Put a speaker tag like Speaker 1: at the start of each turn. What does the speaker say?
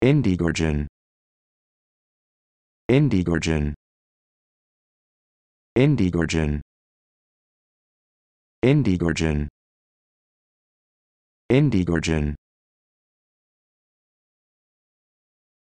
Speaker 1: Indigorgen. Indigorgen. Indigorgen. Indigorgen. Indigorgen.